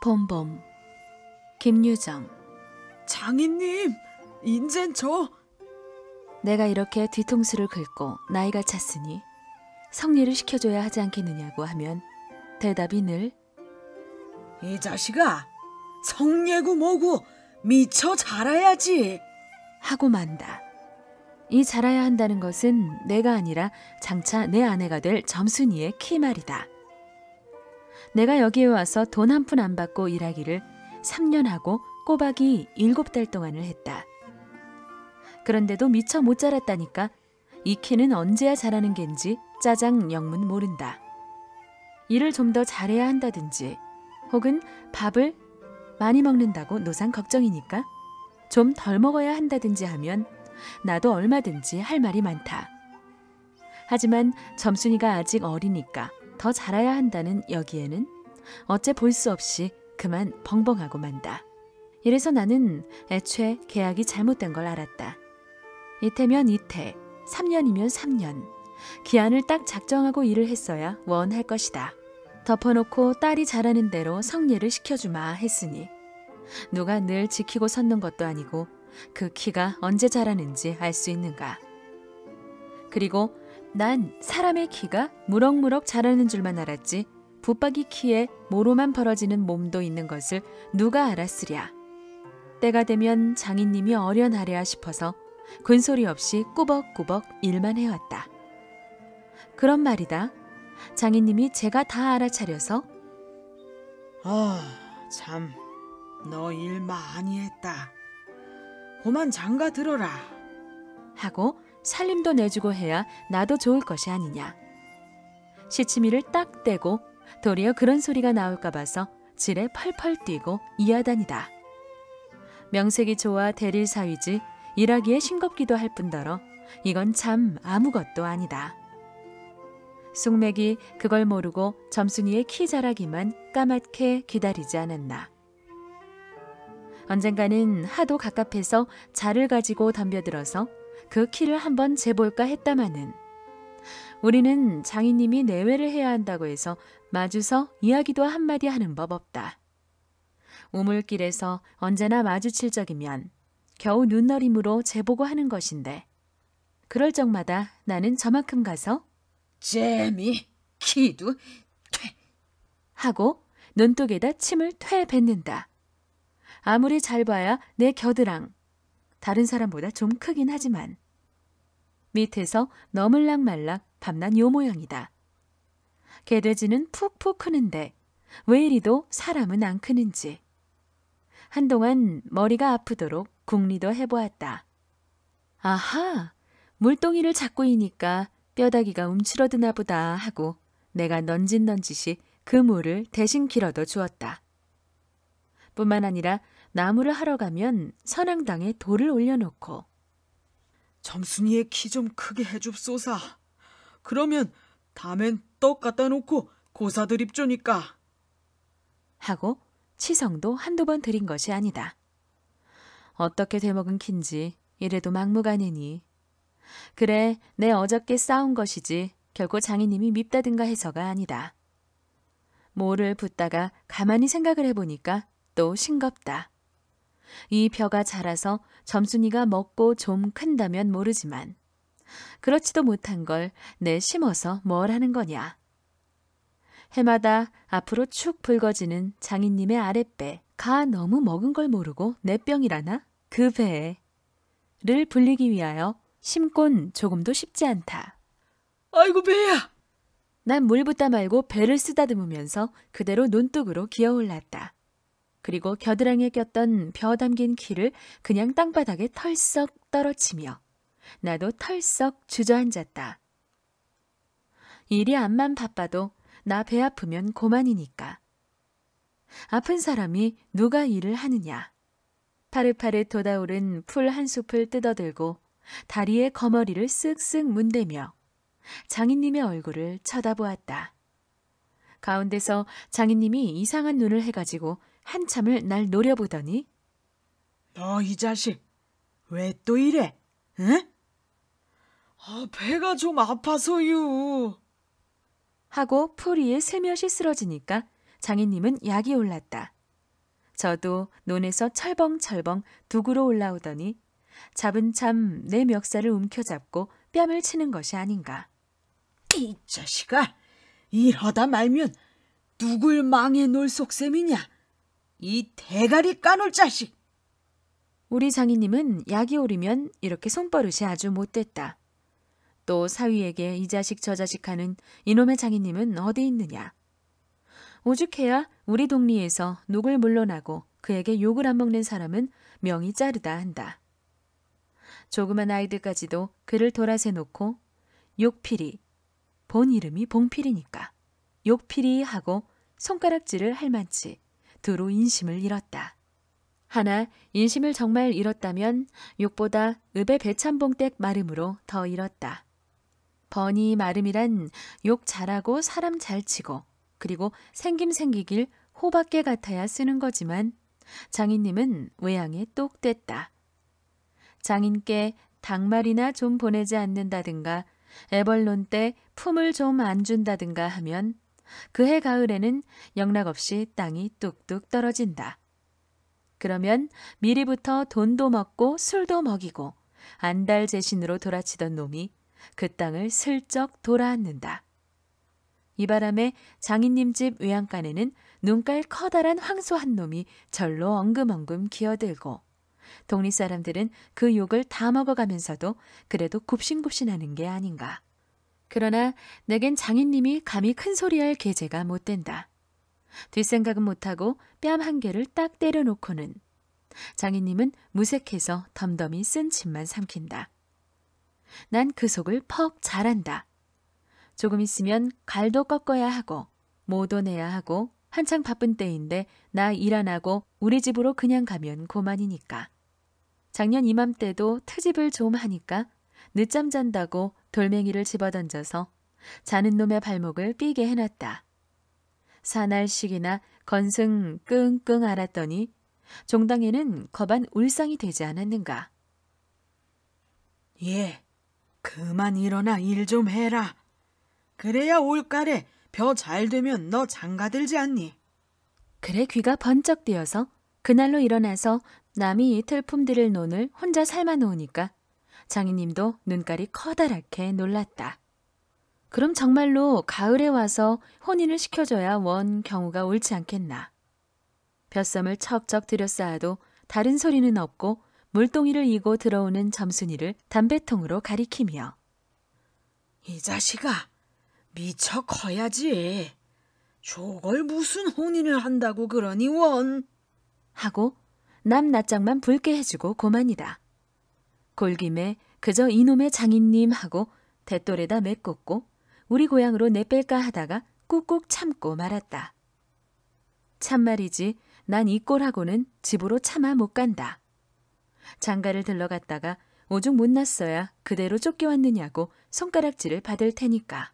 봄봄 김유정 장인님 인젠 저 내가 이렇게 뒤통수를 긁고 나이가 찼으니 성례를 시켜줘야 하지 않겠느냐고 하면 대답이 늘 이 자식아 성례고 뭐고 미쳐 자라야지 하고 만다. 이 자라야 한다는 것은 내가 아니라 장차 내 아내가 될 점순이의 키말이다. 내가 여기에 와서 돈 한 푼 안 받고 일하기를 3년 하고 꼬박이 7달 동안을 했다. 그런데도 미처 못 자랐다니까 이 키는 언제야 자라는 겐지 짜장 영문 모른다. 일을 좀 더 잘해야 한다든지 혹은 밥을 많이 먹는다고 노상 걱정이니까 좀 덜 먹어야 한다든지 하면 나도 얼마든지 할 말이 많다. 하지만 점순이가 아직 어리니까 더자라야 한다는 여기에는 어째 볼 수 없이 그만 벙벙하고 만다. 이래서 나는 애초에 계약이 잘못된 걸 알았다. 이태면 이태, 3년이면 3년. 기한을 딱 작정하고 일을 했어야 원할 것이다. 덮어놓고 딸이 잘하는 대로 성례를 시켜주마 했으니 누가 늘 지키고 섰는 것도 아니고 그 키가 언제 자라는지 알 수 있는가. 그리고 난 사람의 키가 무럭무럭 자라는 줄만 알았지 붙박이 키에 모로만 벌어지는 몸도 있는 것을 누가 알았으랴. 때가 되면 장인님이 어련하랴 싶어서 군소리 없이 꾸벅꾸벅 일만 해왔다. 그런 말이다. 장인님이 제가 다 알아차려서 아, 참, 너 일 많이 했다. 고만 장가 들어라. 하고 살림도 내주고 해야 나도 좋을 것이 아니냐. 시치미를 딱 떼고 도리어 그런 소리가 나올까 봐서 질에 펄펄 뛰고 이하단이다 명색이 좋아 대릴 사위지 일하기에 싱겁기도 할 뿐더러 이건 참 아무것도 아니다. 숙맥이 그걸 모르고 점순이의 키 자라기만 까맣게 기다리지 않았나. 언젠가는 하도 갑갑해서 자를 가지고 덤벼들어서 그 키를 한번 재볼까 했다마는 우리는 장인님이 내외를 해야 한다고 해서 마주서 이야기도 한마디 하는 법 없다. 우물길에서 언제나 마주칠 적이면 겨우 눈너림으로 재보고 하는 것인데 그럴 적마다 나는 저만큼 가서 재미 키도 퇴 하고 눈독에다 침을 퇴 뱉는다. 아무리 잘 봐야 내 겨드랑 다른 사람보다 좀 크긴 하지만 밑에서 너물락 말락 밤난 요 모양이다. 개돼지는 푹푹 크는데 왜 이리도 사람은 안 크는지. 한동안 머리가 아프도록 궁리도 해보았다. 아하, 물동이를 잡고 이니까 뼈다귀가 움츠러드나 보다 하고 내가 넌진넌짓이 그 물을 대신 길어도 주었다. 뿐만 아니라 나무를 하러 가면 선앙당에 돌을 올려놓고 점순이의 키 좀 크게 해줍소사. 그러면 담엔떡 갖다 놓고 고사 들입 조니까. 하고 치성도 한두 번 드린 것이 아니다. 어떻게 되먹은 킨지 이래도 막무가내니. 그래 내 어저께 싸운 것이지 결코 장인님이 밉다든가 해서가 아니다. 모를 붓다가 가만히 생각을 해보니까 또 싱겁다. 이 벼가 자라서 점순이가 먹고 좀 큰다면 모르지만 그렇지도 못한 걸 내 심어서 뭘 하는 거냐. 해마다 앞으로 축 붉어지는 장인님의 아랫배 가 너무 먹은 걸 모르고 내병이라나그 배에 를 불리기 위하여 심곤 조금도 쉽지 않다. 아이고 배야! 난 물 붓다 말고 배를 쓰다듬으면서 그대로 논둑으로 기어올랐다. 그리고 겨드랑이에 꼈던 벼 담긴 키를 그냥 땅바닥에 털썩 떨어치며 나도 털썩 주저앉았다. 일이 안만 바빠도 나 배 아프면 고만이니까. 아픈 사람이 누가 일을 하느냐. 파릇파릇 돋아오른 풀 한 숲을 뜯어들고 다리에 거머리를 쓱쓱 문대며 장인님의 얼굴을 쳐다보았다. 가운데서 장인님이 이상한 눈을 해가지고 한참을 날 노려보더니 너 이 자식 왜 또 이래? 응? 아 배가 좀 아파서요. 하고 풀이에 세며시 쓰러지니까 장인님은 약이 올랐다. 저도 논에서 철벙철벙 두구로 올라오더니 잡은 참 내 멱살을 움켜잡고 뺨을 치는 것이 아닌가. 이 자식아, 이러다 말면 누굴 망해 놓을 속셈이냐? 이 대가리 까놀 자식! 우리 장인님은 약이 오르면 이렇게 손버릇이 아주 못됐다. 또 사위에게 이 자식 저 자식 하는 이놈의 장인님은 어디 있느냐. 오죽해야 우리 동리에서 녹을 물러나고 그에게 욕을 안 먹는 사람은 명이 자르다 한다. 조그만 아이들까지도 그를 돌아세 놓고 욕필이, 본 이름이 봉필이니까 욕필이 하고 손가락질을 할 만치 두루 인심을 잃었다. 하나 인심을 정말 잃었다면 욕보다 읍의 배참봉댁 마름으로 더 잃었다. 번이 마름이란 욕 잘하고 사람 잘 치고 그리고 생김 생기길 호박게 같아야 쓰는 거지만 장인님은 외양에 똑됐다 장인께 닭말이나 좀 보내지 않는다든가 애벌론 때 품을 좀 안 준다든가 하면 그해 가을에는 영락없이 땅이 뚝뚝 떨어진다. 그러면 미리부터 돈도 먹고 술도 먹이고 안달 재신으로 돌아치던 놈이 그 땅을 슬쩍 돌아앉는다. 이 바람에 장인님 집 외양간에는 눈깔 커다란 황소 한 놈이 절로 엉금엉금 기어들고 독립 사람들은 그 욕을 다 먹어가면서도 그래도 굽신굽신하는 게 아닌가. 그러나 내겐 장인님이 감히 큰 소리할 계제가 못 된다. 뒷생각은 못하고 뺨 한 개를 딱 때려놓고는 장인님은 무색해서 덤덤히 쓴 침만 삼킨다. 난 그 속을 퍽 잘한다. 조금 있으면 갈도 꺾어야 하고 모도 내야 하고 한창 바쁜 때인데 나 일 안 하고 우리 집으로 그냥 가면 고만이니까. 작년 이맘때도 트집을 좀 하니까 늦잠 잔다고 돌멩이를 집어던져서 자는 놈의 발목을 삐게 해놨다. 사날식이나 건승 끙끙 앓았더니 종당에는 거반 울상이 되지 않았는가. 예, 그만 일어나 일 좀 해라. 그래야 올가래 벼 잘 되면 너 장가들지 않니? 그래 귀가 번쩍 뛰어서 그날로 일어나서 남이 이틀 품들을 논을 혼자 삶아 놓으니까 장인님도 눈깔이 커다랗게 놀랐다. 그럼 정말로 가을에 와서 혼인을 시켜줘야 원 경우가 옳지 않겠나. 벼썸을 척척 들여쌓아도 다른 소리는 없고 물동이를 이고 들어오는 점순이를 담배통으로 가리키며 이 자식아 미쳐 커야지. 저걸 무슨 혼인을 한다고 그러니 원 하고 남 낯장만 붉게 해주고 고만이다. 골김에 그저 이놈의 장인님 하고 대돌에다 메꿨고 우리 고향으로 내뺄까 하다가 꾹꾹 참고 말았다. 참말이지 난 이 꼴하고는 집으로 차마 못 간다. 장가를 들러갔다가 오죽 못 났어야 그대로 쫓겨왔느냐고 손가락질을 받을 테니까.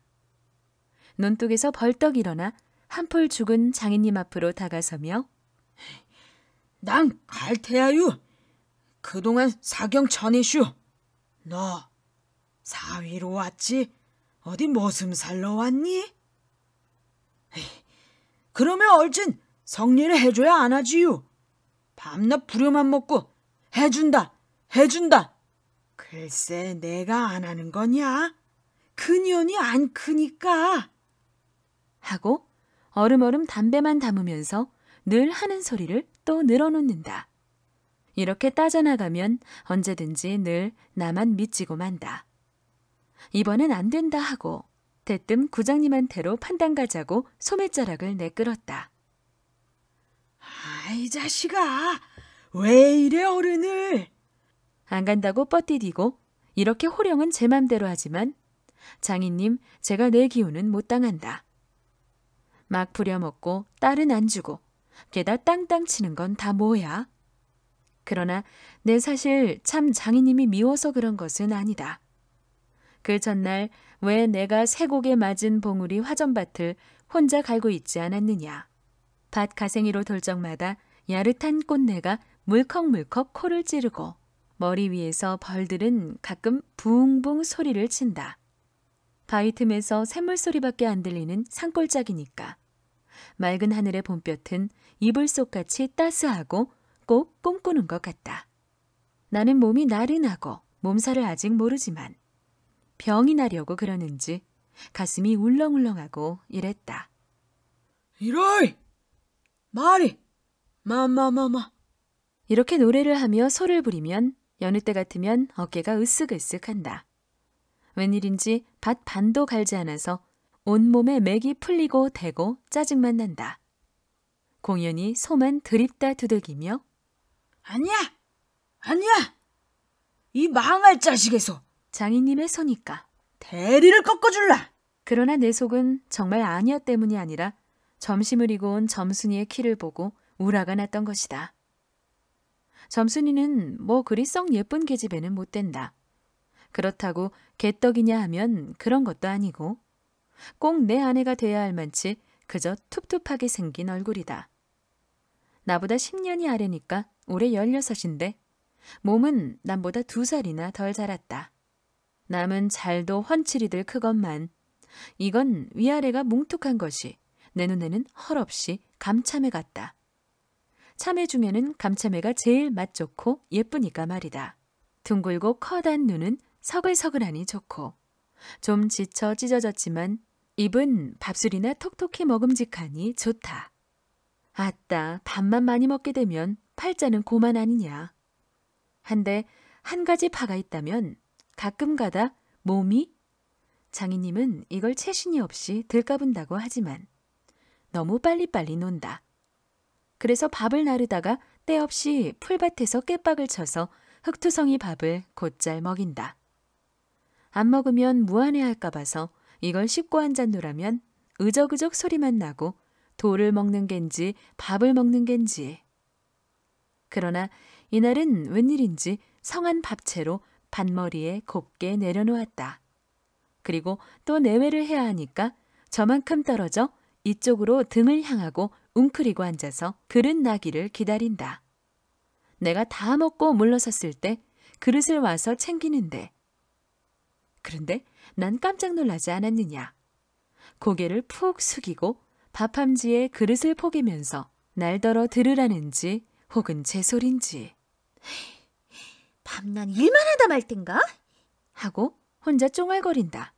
논둑에서 벌떡 일어나 한풀 죽은 장인님 앞으로 다가서며 난갈 테야유. 그동안 사경 전이슈. 너 사위로 왔지? 어디 머슴 살러 왔니? 에이, 그러면 얼른 성례를 해줘야 안 하지요. 밤낮 부려만 먹고 해준다, 해준다. 글쎄 내가 안 하는 거냐? 큰년이 안 크니까. 하고 얼음얼음 담배만 담으면서 늘 하는 소리를 또 늘어놓는다. 이렇게 따져나가면 언제든지 늘 나만 미치고 만다. 이번엔 안 된다 하고 대뜸 구장님한테로 판단 가자고 소매자락을 내끌었다. 아이 자식아 왜 이래 어른을 안 간다고 뻗디디고 이렇게 호령은 제 맘대로 하지만 장인님 제가 내 기운은 못 당한다. 막 부려먹고 딸은 안 주고 게다 땅땅 치는 건 다 뭐야? 그러나 내 사실 참 장인님이 미워서 그런 것은 아니다. 그 전날 왜 내가 쇠곡에 맞은 봉우리 화전밭을 혼자 갈고 있지 않았느냐. 밭 가생이로 돌적마다 야릇한 꽃내가 물컥물컥 코를 찌르고 머리 위에서 벌들은 가끔 붕붕 소리를 친다. 바위 틈에서 샘물 소리밖에 안 들리는 산골짜기니까. 맑은 하늘의 봄볕은 이불 속같이 따스하고 꼭 꿈꾸는 것 같다. 나는 몸이 나른하고 몸살을 아직 모르지만 병이 나려고 그러는지 가슴이 울렁울렁하고 이랬다. 이럴! 말이! 마마마마! 이렇게 노래를 하며 소를 부리면 여느 때 같으면 어깨가 으쓱으쓱한다. 웬일인지 밭 반도 갈지 않아서 온몸에 맥이 풀리고 대고 짜증만 난다. 공연히 소만 드립다 두들기며 아니야! 아니야! 이 망할 자식에서! 장인님의 손이까 대리를 꺾어줄라! 그러나 내 속은 정말 아니야 때문이 아니라 점심을 이고 온 점순이의 키를 보고 우라가 났던 것이다. 점순이는 뭐 그리 썩 예쁜 계집애는 못 된다. 그렇다고 개떡이냐 하면 그런 것도 아니고 꼭 내 아내가 돼야 할 만치 그저 툭툭하게 생긴 얼굴이다. 나보다 10년이 아래니까 올해 16인데 몸은 남보다 두 살이나 덜 자랐다. 남은 잘도 헌칠이들 크건만 이건 위아래가 뭉툭한 것이 내 눈에는 헐없이 감참해 갔다 참외 중에는 감참외가 제일 맛 좋고 예쁘니까 말이다. 둥글고 커다란 눈은 서글서글하니 좋고 좀 지쳐 찢어졌지만 입은 밥술이나 톡톡히 먹음직하니 좋다. 아따 밥만 많이 먹게 되면 팔자는 고만 아니냐. 한데 한 가지 파가 있다면 가끔가다 몸이 장인님은 이걸 채신이 없이 들까분다고 하지만 너무 빨리빨리 논다. 그래서 밥을 나르다가 때없이 풀밭에서 깨박을 쳐서 흙투성이 밥을 곧잘 먹인다. 안 먹으면 무안해할까 봐서 이걸 씹고 한잔 노라면 으적으적 소리만 나고 돌을 먹는 겐지 밥을 먹는 겐지 그러나 이날은 웬일인지 성한 밥채로 반머리에 곱게 내려놓았다. 그리고 또 내외를 해야 하니까 저만큼 떨어져 이쪽으로 등을 향하고 웅크리고 앉아서 그릇 나기를 기다린다. 내가 다 먹고 물러섰을 때 그릇을 와서 챙기는데. 그런데 난 깜짝 놀라지 않았느냐. 고개를 푹 숙이고 밥함지에 그릇을 포개면서 날더러 들으라는지 혹은 제 소린지 밤낮 일만 하다 말 땐가? 하고 혼자 쫑알거린다.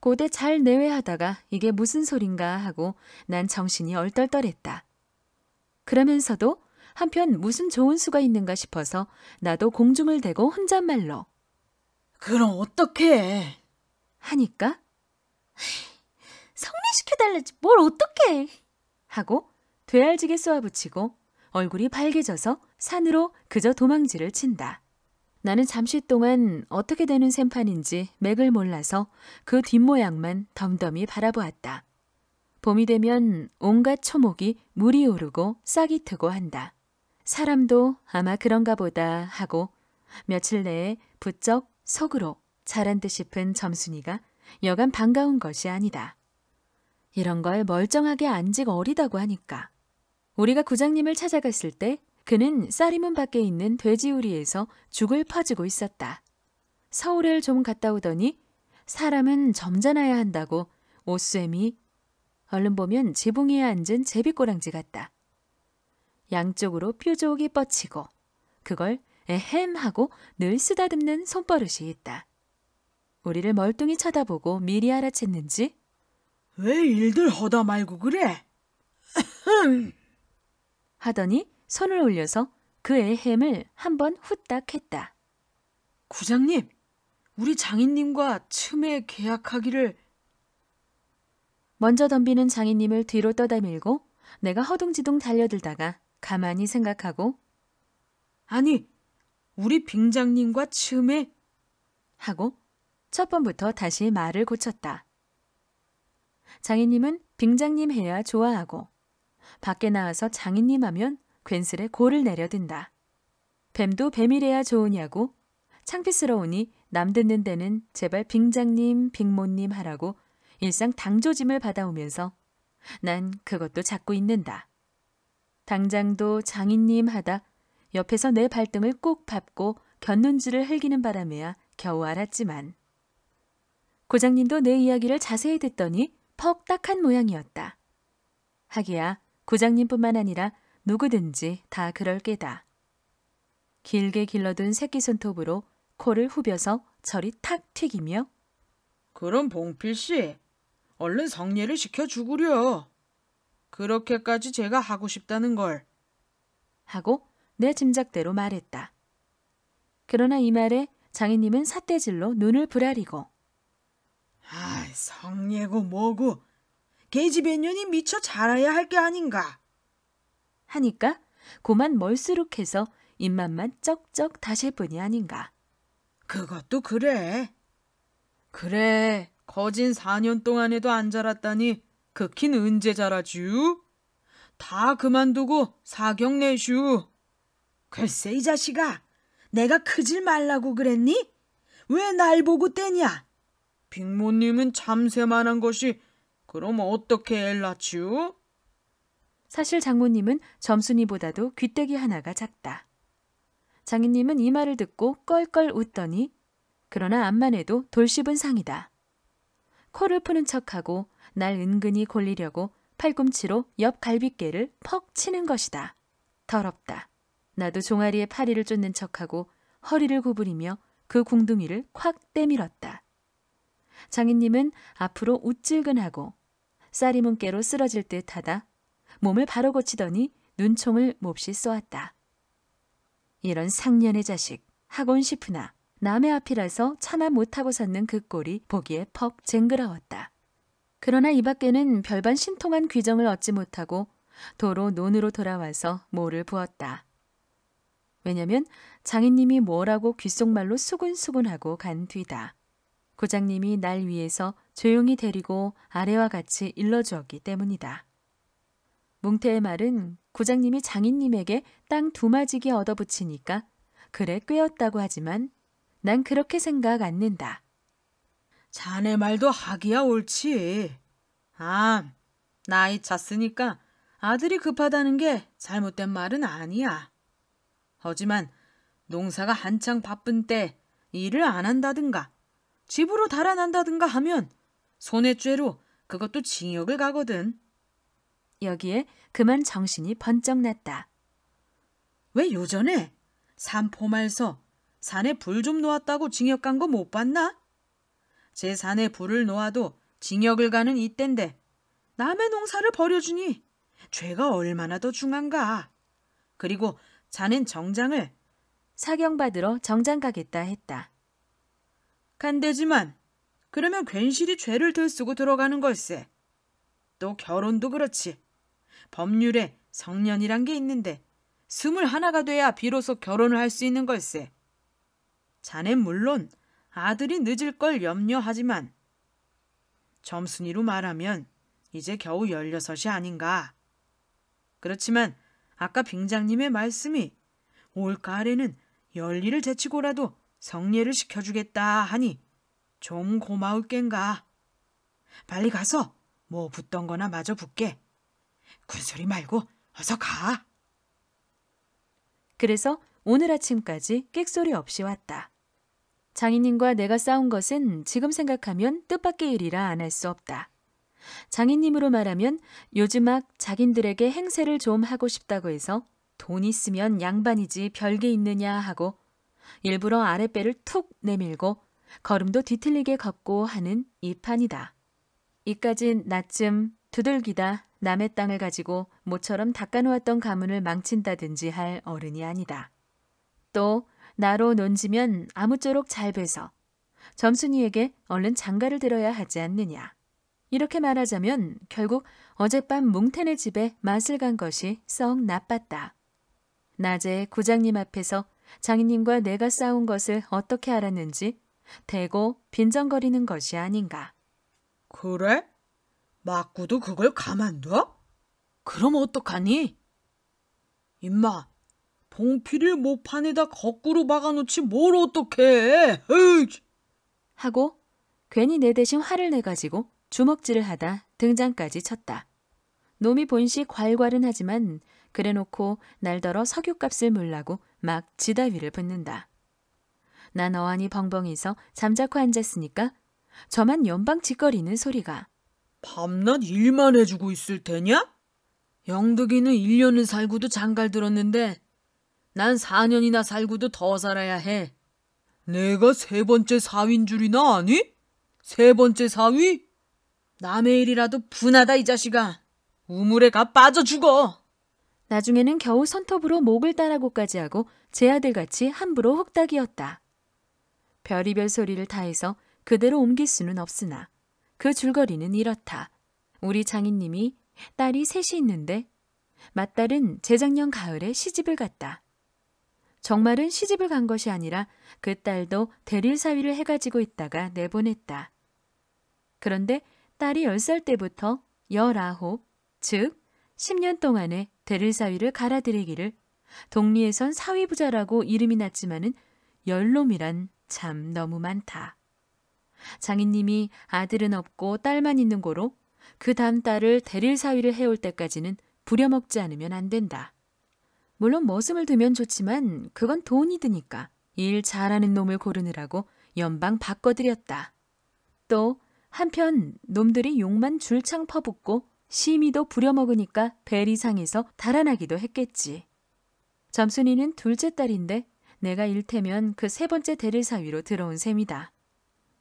고대 잘 내외하다가 이게 무슨 소린가 하고 난 정신이 얼떨떨했다. 그러면서도 한편 무슨 좋은 수가 있는가 싶어서 나도 공중을 대고 혼잣말로 그럼 어떡해? 하니까 성례시켜달라지 뭘 어떡해? 하고 되알지게 쏘아붙이고 얼굴이 빨개져서 산으로 그저 도망지를 친다. 나는 잠시 동안 어떻게 되는 샘판인지 맥을 몰라서 그 뒷모양만 덤덤히 바라보았다. 봄이 되면 온갖 초목이 물이 오르고 싹이 트고 한다. 사람도 아마 그런가 보다 하고 며칠 내에 부쩍 속으로 자란 듯 싶은 점순이가 여간 반가운 것이 아니다. 이런 걸 멀쩡하게 안직 어리다고 하니까 우리가 구장님을 찾아갔을 때 그는 쌀이문 밖에 있는 돼지우리에서 죽을 퍼지고 있었다. 서울을 좀 갔다 오더니 사람은 점잖아야 한다고 옷쐐이 얼른 보면 지붕 에 앉은 제비꼬랑지 같다. 양쪽으로 뾰족이 뻗치고 그걸 에헴 하고 늘 쓰다듬는 손버릇이 있다. 우리를 멀뚱히 쳐다보고 미리 알아챘는지 왜 일들 허다 말고 그래? 하더니 손을 올려서 그의 햄을 한 번 후딱 했다. 구장님, 우리 장인님과 틈에 계약하기를... 먼저 덤비는 장인님을 뒤로 떠다 밀고 내가 허둥지둥 달려들다가 가만히 생각하고 아니, 우리 빙장님과 틈에... 하고 첫 번부터 다시 말을 고쳤다. 장인님은 빙장님 해야 좋아하고 밖에 나와서 장인님 하면 괜스레 고를 내려든다. 뱀도 뱀이래야 좋으냐고 창피스러우니 남 듣는 데는 제발 빙장님, 빙모님 하라고 일상 당조짐을 받아오면서 난 그것도 잡고 있는다. 당장도 장인님 하다 옆에서 내 발등을 꼭 밟고 견눈질을 흘기는 바람에야 겨우 알았지만 고장님도 내 이야기를 자세히 듣더니 퍽딱한 모양이었다. 하기야 구장님뿐만 아니라 누구든지 다 그럴 게다. 길게 길러둔 새끼 손톱으로 코를 후벼서 저리 탁 튀기며 그럼 봉필 씨, 얼른 성례를 시켜 주구려. 그렇게까지 제가 하고 싶다는 걸. 하고 내 짐작대로 말했다. 그러나 이 말에 장인님은 삿대질로 눈을 부라리고 아, 성례고 뭐고 계집애년이 미처 자라야 할 게 아닌가. 하니까 고만 멀수룩해서 입맛만 쩍쩍 다실 뿐이 아닌가. 그것도 그래. 그래, 거진 4년 동안에도 안 자랐다니 극힌 언제 자라쥬? 다 그만두고 사경 내슈. 글쎄 이 자식아, 내가 크질 말라고 그랬니? 왜 날 보고 떼냐? 빅모님은 참새만한 것이 그럼 어떻게 엘라츄? 사실 장모님은 점순이보다도 귀때기 하나가 작다. 장인님은 이 말을 듣고 껄껄 웃더니 그러나 암만 해도 돌씹은 상이다. 코를 푸는 척하고 날 은근히 골리려고 팔꿈치로 옆 갈비뼈를 퍽 치는 것이다. 더럽다. 나도 종아리에 파리를 쫓는 척하고 허리를 구부리며 그 궁둥이를 콱 때밀었다. 장인님은 앞으로 우찔근하고 쌀이문께로 쓰러질 듯 하다 몸을 바로 고치더니 눈총을 몹시 쏘았다. 이런 상년의 자식 학원 싶으나 남의 앞이라서 참아 못하고 샀는 그 꼴이 보기에 퍽 쟁그러웠다. 그러나 이 밖에는 별반 신통한 귀정을 얻지 못하고 도로 논으로 돌아와서 모를 부었다. 왜냐면 장인님이 뭐라고 귓속말로 수군수군하고 간 뒤다. 부장님이날 위해서 조용히 데리고 아래와 같이 일러주었기 때문이다. 뭉태의 말은 고장님이 장인님에게 땅 두마지기 얻어붙이니까 그래 꿰었다고 하지만 난 그렇게 생각 않는다. 자네 말도 하기야 옳지. 아, 나이 찼으니까 아들이 급하다는 게 잘못된 말은 아니야. 하지만 농사가 한창 바쁜 때 일을 안 한다든가 집으로 달아난다든가 하면 손해죄로 그것도 징역을 가거든. 여기에 그만 정신이 번쩍 났다. 왜 요전에 산포말서 산에 불 좀 놓았다고 징역 간 거 못 봤나? 제 산에 불을 놓아도 징역을 가는 이땐데 남의 농사를 버려주니 죄가 얼마나 더 중한가. 그리고 자넨 정장을 사경받으러 정장 가겠다 했다. 간대지만 그러면 괜시리 죄를 들쓰고 들어가는 걸세. 또 결혼도 그렇지. 법률에 성년이란 게 있는데 스물 하나가 돼야 비로소 결혼을 할 수 있는 걸세. 자넨 물론 아들이 늦을 걸 염려하지만 점순이로 말하면 이제 겨우 열여섯이 아닌가. 그렇지만 아까 빙장님의 말씀이 올 가을에는 열일을 제치고라도 성례를 시켜주겠다 하니 좀 고마울 겐가. 빨리 가서 뭐 붙던 거나 마저 붙게. 군소리 말고 어서 가. 그래서 오늘 아침까지 끽소리 없이 왔다. 장인님과 내가 싸운 것은 지금 생각하면 뜻밖의 일이라 안 할 수 없다. 장인님으로 말하면 요즘 막 자기들에게 행세를 좀 하고 싶다고 해서 돈 있으면 양반이지 별게 있느냐 하고 일부러 아랫배를 툭 내밀고 걸음도 뒤틀리게 걷고 하는 이 판이다. 이까진 낮쯤 두들기다 남의 땅을 가지고 모처럼 닦아놓았던 가문을 망친다든지 할 어른이 아니다. 또 나로 논지면 아무쪼록 잘 돼서 점순이에게 얼른 장가를 들어야 하지 않느냐. 이렇게 말하자면 결국 어젯밤 뭉태네 집에 맛을 간 것이 썩 나빴다. 낮에 구장님 앞에서 장인님과 내가 싸운 것을 어떻게 알았는지 대고 빈정거리는 것이 아닌가. 그래? 막구도 그걸 가만둬? 그럼 어떡하니? 임마, 봉필을 모판에다 거꾸로 박아놓지 뭘 어떡해. 에이. 하고 괜히 내 대신 화를 내가지고 주먹질을 하다 등장까지 쳤다. 놈이 본시 괄괄은 하지만 그래놓고 날더러 석유값을 물라고 막 지다위를 붙는다. 난 어안이 벙벙해서 잠자코 앉았으니까 저만 연방 짓거리는 소리가 밤낮 일만 해주고 있을 테냐? 영덕이는 1년을 살고도 장갈 들었는데 난 4년이나 살고도 더 살아야 해. 내가 세 번째 사위인 줄이나 아니? 세 번째 사위? 남의 일이라도 분하다 이 자식아. 우물에 가 빠져 죽어. 나중에는 겨우 손톱으로 목을 따라고까지 하고 제 아들같이 함부로 흑닥이었다. 별이별 소리를 다해서 그대로 옮길 수는 없으나 그 줄거리는 이렇다. 우리 장인님이 딸이 셋이 있는데 맏딸은 재작년 가을에 시집을 갔다. 정말은 시집을 간 것이 아니라 그 딸도 대릴 사위를 해가지고 있다가 내보냈다. 그런데 딸이 1 0살 때부터 19, 즉 10년 동안에 데를사위를 갈아들이기를 동리에선 사위부자라고 이름이 났지만은 열놈이란 참 너무 많다. 장인님이 아들은 없고 딸만 있는 고로 그 다음 딸을 데릴사위를 해올 때까지는 부려먹지 않으면 안 된다. 물론 머슴을 두면 좋지만 그건 돈이 드니까 일 잘하는 놈을 고르느라고 연방 바꿔드렸다. 또 한편 놈들이 욕만 줄창 퍼붓고 시미도 부려먹으니까 배리상에서 달아나기도 했겠지. 점순이는 둘째 딸인데 내가 일테면 그 세 번째 대릴 사위로 들어온 셈이다.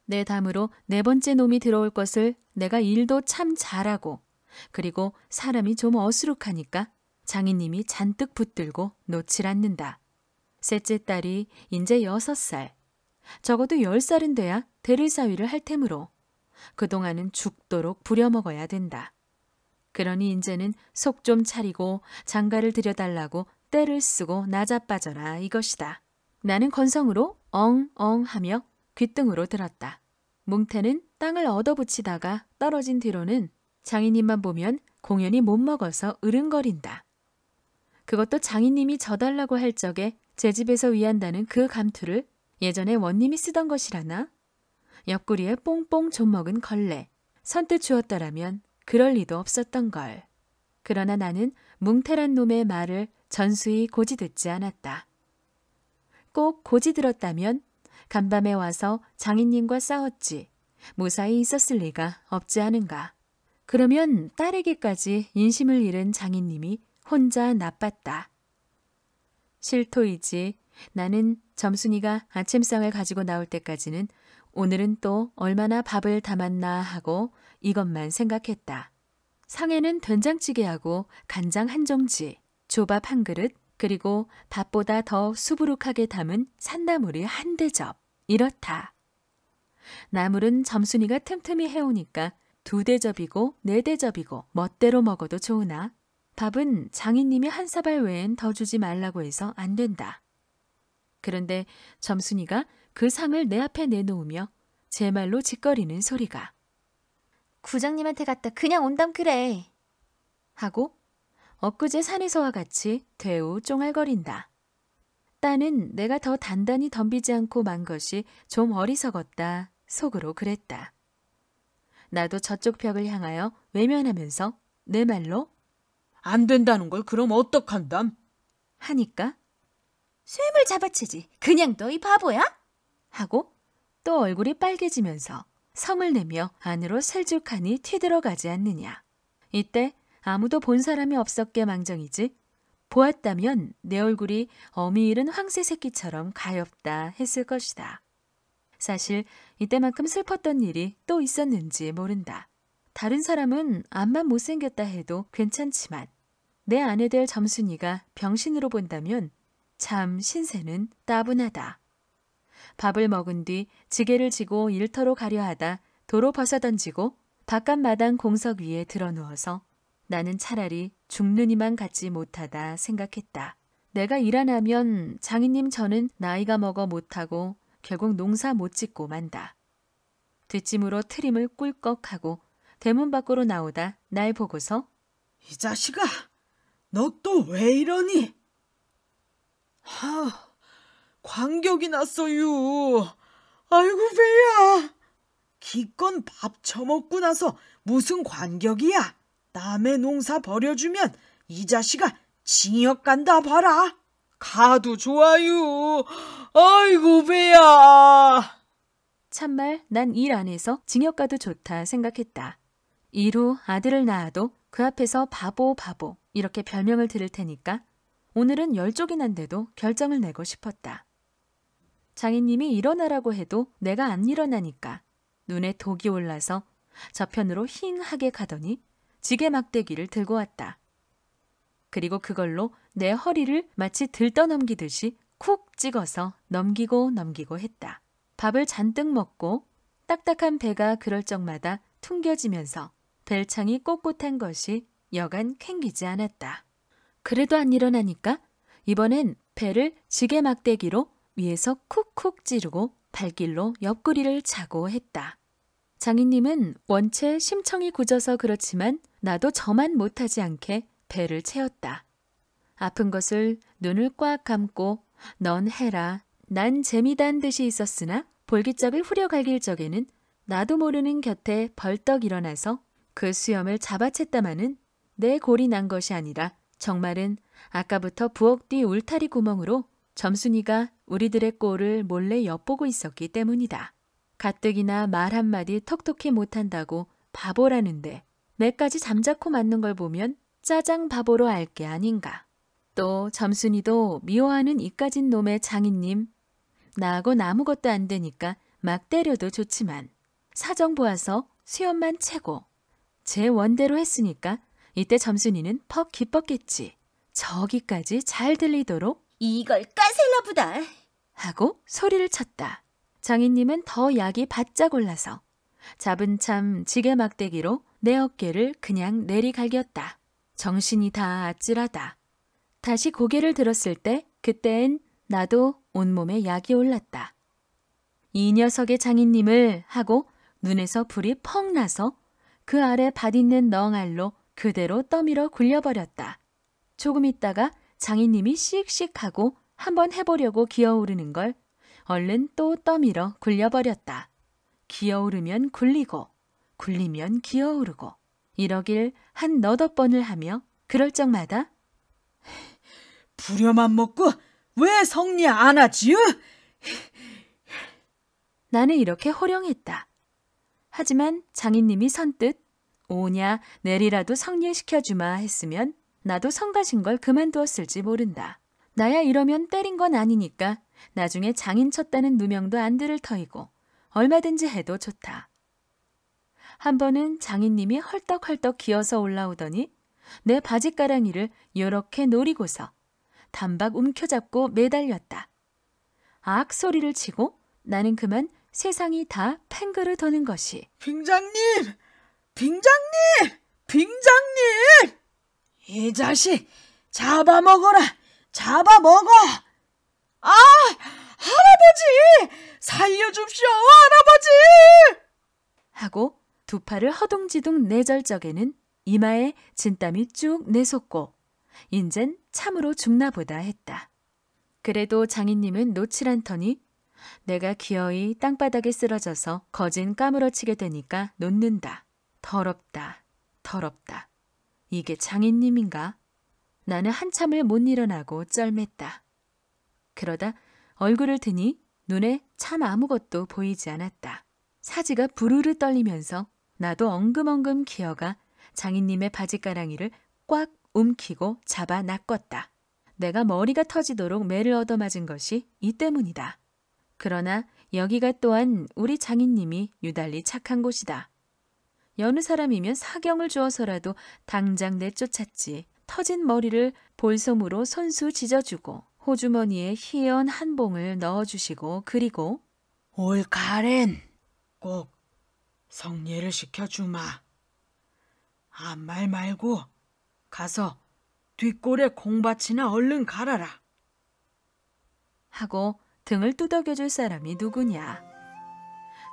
내 담으로 네 번째 놈이 들어올 것을 내가 일도 참 잘하고 그리고 사람이 좀 어수룩하니까 장인님이 잔뜩 붙들고 놓질 않는다. 셋째 딸이 이제 여섯 살. 적어도 열 살은 돼야 대릴 사위를 할 테므로 그동안은 죽도록 부려먹어야 된다. 그러니 인제는 속 좀 차리고 장가를 들여달라고 때를 쓰고 나자빠져라 이것이다. 나는 건성으로 엉엉 하며 귓등으로 들었다. 뭉태는 땅을 얻어붙이다가 떨어진 뒤로는 장인님만 보면 공연히 못 먹어서 으른거린다. 그것도 장인님이 져달라고 할 적에 제 집에서 위한다는 그 감투를 예전에 원님이 쓰던 것이라나? 옆구리에 뽕뽕 좀먹은 걸레. 선뜻 주었다라면 그럴 리도 없었던 걸. 그러나 나는 뭉태란 놈의 말을 전수히 고지 듣지 않았다. 꼭 고지 들었다면 간밤에 와서 장인님과 싸웠지. 무사히 있었을 리가 없지 않은가. 그러면 딸에게까지 인심을 잃은 장인님이 혼자 나빴다. 실토이지 나는 점순이가 아침상을 가지고 나올 때까지는 오늘은 또 얼마나 밥을 담았나 하고 이것만 생각했다. 상에는 된장찌개하고 간장 한정지 조밥 한 그릇, 그리고 밥보다 더 수부룩하게 담은 산나물이 한 대접. 이렇다. 나물은 점순이가 틈틈이 해오니까 두 대접이고 네 대접이고 멋대로 먹어도 좋으나 밥은 장인님이 한 사발 외엔 더 주지 말라고 해서 안 된다. 그런데 점순이가 그 상을 내 앞에 내놓으며 제 말로 짓거리는 소리가 구장님한테 갔다 그냥 온담 그래. 하고 엊그제 산에서와 같이 대우 쫑알거린다. 딸은 내가 더 단단히 덤비지 않고 만 것이 좀 어리석었다. 속으로 그랬다. 나도 저쪽 벽을 향하여 외면하면서 내 말로 안 된다는 걸 그럼 어떡한담? 하니까 쇠물 잡아치지 그냥 너 이 바보야? 하고 또 얼굴이 빨개지면서 성을 내며 안으로 살죽하니 튀들어가지 않느냐. 이때 아무도 본 사람이 없었게 망정이지 보았다면 내 얼굴이 어미 잃은 황새 새끼처럼 가엾다 했을 것이다. 사실 이때만큼 슬펐던 일이 또 있었는지 모른다. 다른 사람은 암만 못생겼다 해도 괜찮지만 내 아내 될 점순이가 병신으로 본다면 참 신세는 따분하다. 밥을 먹은 뒤 지게를 지고 일터로 가려 하다 도로 벗어던지고 바깥 마당 공석 위에 들어누워서 나는 차라리 죽는 이만 갖지 못하다 생각했다. 내가 일안 하면 장인님 저는 나이가 먹어 못하고 결국 농사 못 짓고 만다. 뒷짐으로 트림을 꿀꺽 하고 대문 밖으로 나오다 날 보고서 이 자식아, 너 또 왜 이러니? 하, 광격이 났어요. 아이고 배야. 기껏 밥 처먹고 나서 무슨 광격이야. 남의 농사 버려주면 이 자식아 징역 간다 봐라. 가도 좋아요. 아이고 배야. 참말 난 일 안에서 징역 가도 좋다 생각했다. 이루 아들을 낳아도 그 앞에서 바보 바보 이렇게 별명을 들을 테니까 오늘은 열 쪽이 난데도 결정을 내고 싶었다. 장인님이 일어나라고 해도 내가 안 일어나니까 눈에 독이 올라서 저편으로 힝하게 가더니 지게 막대기를 들고 왔다. 그리고 그걸로 내 허리를 마치 들떠넘기듯이 쿡 찍어서 넘기고 넘기고 했다. 밥을 잔뜩 먹고 딱딱한 배가 그럴 적마다 퉁겨지면서 벨창이 꼿꼿한 것이 여간 캥기지 않았다. 그래도 안 일어나니까 이번엔 배를 지게 막대기로 위에서 쿡쿡 찌르고 발길로 옆구리를 차고 했다. 장인님은 원체 심청이 굳어서 그렇지만 나도 저만 못하지 않게 배를 채웠다. 아픈 것을 눈을 꽉 감고 넌 해라. 난 재미단 듯이 있었으나 볼기짝을 후려갈길 적에는 나도 모르는 곁에 벌떡 일어나서 그 수염을 잡아챘다마는 내 골이 난 것이 아니라 정말은 아까부터 부엌 뒤 울타리 구멍으로 점순이가 우리들의 꼴을 몰래 엿보고 있었기 때문이다. 가뜩이나 말 한마디 톡톡히 못한다고 바보라는데 내까지 잠자코 맞는 걸 보면 짜장 바보로 알게 아닌가. 또 점순이도 미워하는 이까진 놈의 장인님. 나하고 아무것도 안 되니까 막 때려도 좋지만 사정 보아서 수염만 채고 제 원대로 했으니까 이때 점순이는 퍽 기뻤겠지. 저기까지 잘 들리도록 이걸 까셀라보다 하고 소리를 쳤다. 장인님은 더 약이 바짝 올라서 잡은 참 지게 막대기로 내 어깨를 그냥 내리갈겼다. 정신이 다 아찔하다. 다시 고개를 들었을 때 그때엔 나도 온몸에 약이 올랐다. 이 녀석의 장인님을 하고 눈에서 불이 펑 나서 그 아래 밭 있는 넝알로 그대로 떠밀어 굴려버렸다. 조금 있다가 장인님이 씩씩 하고 한번 해보려고 기어오르는 걸 얼른 또 떠밀어 굴려버렸다. 기어오르면 굴리고 굴리면 기어오르고 이러길 한 너덟 번을 하며 그럴 적마다 부려만 먹고 왜 성리 안 하지요? 나는 이렇게 호령했다. 하지만 장인님이 선뜻 오냐 내리라도 성리시켜주마 했으면 나도 성가신 걸 그만두었을지 모른다. 나야 이러면 때린 건 아니니까 나중에 장인 쳤다는 누명도 안 들을 터이고 얼마든지 해도 좋다. 한 번은 장인님이 헐떡헐떡 기어서 올라오더니 내 바지가랑이를 요렇게 노리고서 단박 움켜잡고 매달렸다. 악 소리를 치고 나는 그만 세상이 다 팽그르 도는 것이. 빙장님! 빙장님! 빙장님! 이 자식 잡아먹어라 잡아먹어 아 할아버지 살려줍쇼 할아버지 하고 두 팔을 허둥지둥 내절 네 적에는 이마에 진땀이 쭉 내솟고 인젠 참으로 죽나 보다 했다. 그래도 장인님은 놓칠 않더니 내가 기어이 땅바닥에 쓰러져서 거진 까무러치게 되니까 놓는다. 더럽다. 더럽다. 이게 장인님인가? 나는 한참을 못 일어나고 쩔맸다. 그러다 얼굴을 드니 눈에 참 아무것도 보이지 않았다. 사지가 부르르 떨리면서 나도 엉금엉금 기어가 장인님의 바지가랑이를 꽉 움키고 잡아 낚었다. 내가 머리가 터지도록 매를 얻어맞은 것이 이 때문이다. 그러나 여기가 또한 우리 장인님이 유달리 착한 곳이다. 여느 사람이면 사경을 주어서라도 당장 내쫓았지. 터진 머리를 볼솜으로 손수 짖어주고 호주머니에 희연 한 봉을 넣어주시고 그리고 올가렌꼭 성례를 시켜주마. 아말 말고 가서 뒷골에 공밭이나 얼른 갈아라. 하고 등을 두덕여줄 사람이 누구냐.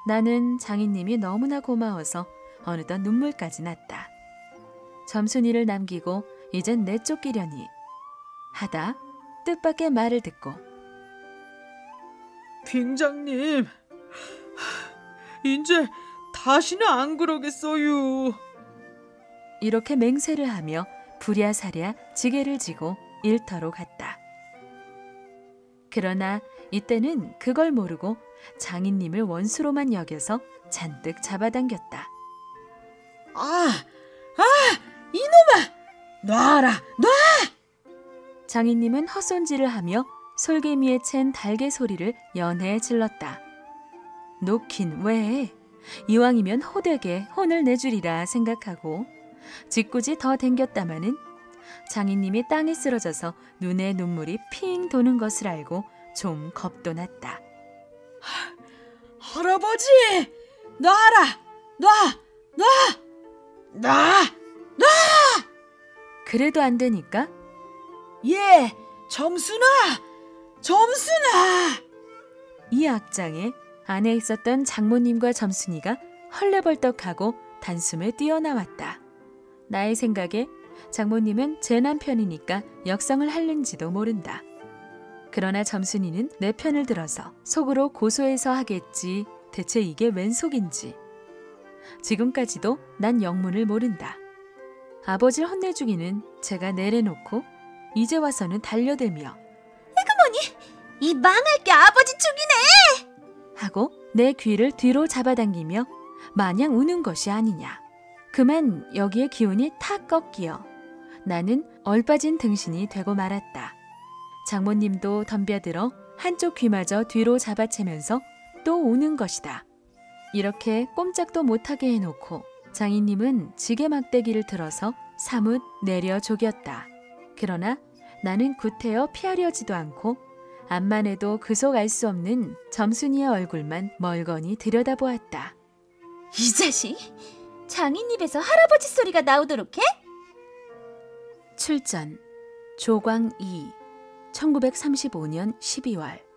나는 장인님이 너무나 고마워서 어느덧 눈물까지 났다. 점순이를 남기고 이젠 내쫓기려니 하다 뜻밖의 말을 듣고 빙장님 이제 다시는 안 그러겠어요. 이렇게 맹세를 하며 부랴사랴 지게를 지고 일터로 갔다. 그러나 이때는 그걸 모르고 장인님을 원수로만 여겨서 잔뜩 잡아당겼다. 아, 아, 이놈아! 놔라, 놔! 장인님은 헛손질을 하며 솔개미에 챈 달개 소리를 연해 질렀다. 놓긴 왜? 이왕이면 호되게 혼을 내주리라 생각하고 짓궂이 더 댕겼다마는 장인님이 땅에 쓰러져서 눈에 눈물이 핑 도는 것을 알고 좀 겁도 났다. 하, 할아버지! 놔라! 놔! 놔! 나! 나! 그래도 안 되니까? 예! 점순아! 점순아! 이 악장에 안에 있었던 장모님과 점순이가 헐레벌떡하고 단숨에 뛰어나왔다. 나의 생각에 장모님은 제 남편이니까 역성을 할는지도 모른다. 그러나 점순이는 내 편을 들어서 속으로 고소해서 하겠지. 대체 이게 웬 속인지 지금까지도 난 영문을 모른다. 아버지를 혼내주기는 제가 내려놓고 이제 와서는 달려들며 에그뭐니이 망할 게 아버지 죽이네 하고 내 귀를 뒤로 잡아당기며 마냥 우는 것이 아니냐. 그만 여기에 기운이 탁 꺾이어 나는 얼빠진 등신이 되고 말았다. 장모님도 덤벼들어 한쪽 귀마저 뒤로 잡아채면서 또 우는 것이다. 이렇게 꼼짝도 못하게 해놓고 장인님은 지게 막대기를 들어서 사뭇 내려 조겼다. 그러나 나는 구태여 피하려지도 않고 앞만 해도 그 속 알 수 없는 점순이의 얼굴만 멀거니 들여다보았다. 이 자식! 장인 입에서 할아버지 소리가 나오도록 해? 출전 조광 2 1935년 12월